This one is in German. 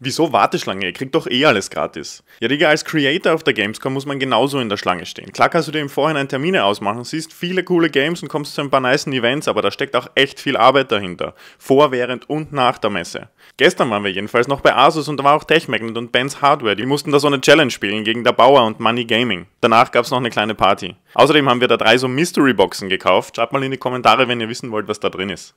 Wieso Warteschlange? Ihr kriegt doch eh alles gratis. Ja, Digga, als Creator auf der Gamescom muss man genauso in der Schlange stehen. Klar kannst du dir im Vorhinein Termine ausmachen, siehst viele coole Games und kommst zu ein paar nice Events, aber da steckt auch echt viel Arbeit dahinter. Vor, während und nach der Messe. Gestern waren wir jedenfalls noch bei Asus und da war auch Tech Magnet und Ben's Hardware. Die mussten da so eine Challenge spielen gegen der Bauer und Money Gaming. Danach gab's noch eine kleine Party. Außerdem haben wir da drei so Mystery Boxen gekauft. Schreibt mal in die Kommentare, wenn ihr wissen wollt, was da drin ist.